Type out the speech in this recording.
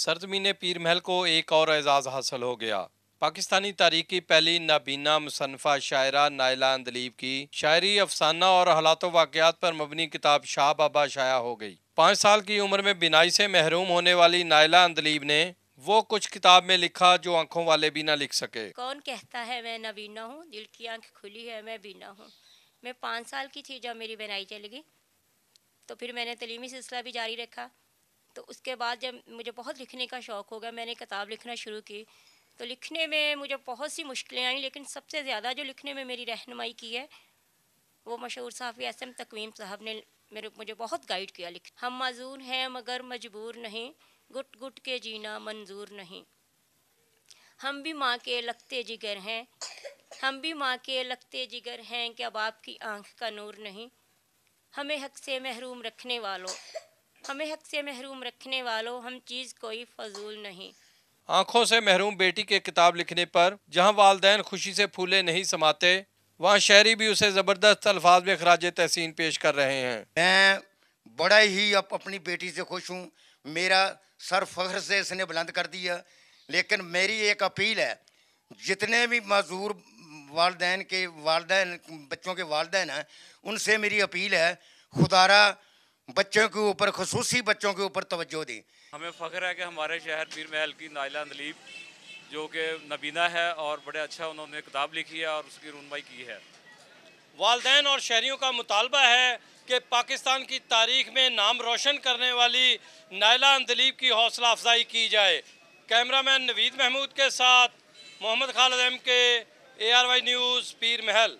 سرزمین پیر محل کو ایک اور اعزاز حاصل ہو گیا پاکستانی تاریخ کی پہلی نابینا مصنفہ شاعرہ نائلہ اندلیب کی شاعری افسانہ اور حالات و واقعات پر مبنی کتاب شاہ بابا شائع ہو گئی پانچ سال کی عمر میں بینائی سے محروم ہونے والی نائلہ اندلیب نے وہ کچھ کتاب میں لکھا جو آنکھوں والے بھی نہ لکھ سکے کون کہتا ہے میں نابینا ہوں دل کی آنکھ کھلی ہے میں پانچ سال کی تھی جب میری بینائی چلے گی تو پھر میں نے تعلیمی سلسلہ بھی جاری رکھا تو اس کے بعد جب مجھے بہت لکھنے کا شوق ہو گیا میں نے کتاب لکھنا شروع کی تو لکھنے میں مجھے بہت سی مشکلیں آئیں لیکن سب سے زیادہ جو لکھنے میں میری رہنمائی کی ہے وہ مشہور صحافی ایس ایم تقویم صاحب نے میرے مجھے بہت گائیڈ کیا لکھ ہم معذور ہیں مگر مجبور نہیں گٹ گٹ کے جینا منظور نہیں ہم بھی ماں کے لگتے جگر ہیں ہم بھی ماں کے لگتے جگر ہیں کہ اب آپ کی آنکھ کا نور نہیں ہمیں حق سے محروم رکھنے والوں ہمیں حق سے محروم رکھنے والوں ہم چیز کوئی فضول نہیں آنکھوں سے محروم بیٹی کے کتاب لکھنے پر جہاں والدین خوشی سے پھولے نہیں سماتے وہاں شہری بھی اسے زبردست الفاظ میں خراج تحسین پیش کر رہے ہیں میں بڑا ہی اب اپنی بیٹی سے خوش ہوں میرا سر فخر سے اس نے بلند کر دیا لیکن میری ایک اپیل ہے جتنے بھی معذور والدین کے والدین بچوں کے والدین ہیں ان سے میری اپیل ہے خدارہ بچوں کے اوپر خصوصی بچوں کے اوپر توجہ دیں ہمیں فخر ہے کہ ہمارے شہر پیر محل کی نائلہ اندلیب جو کہ نبینہ ہے اور بڑے اچھا انہوں نے کتاب لکھی ہے اور اس کی رونمائی کی ہے والدین اور شہریوں کا مطالبہ ہے کہ پاکستان کی تاریخ میں نام روشن کرنے والی نائلہ اندلیب کی حوصلہ افزائی کی جائے کیمرہ مین نوید محمود کے ساتھ محمد خالد ایم کے A R Y News Pir محل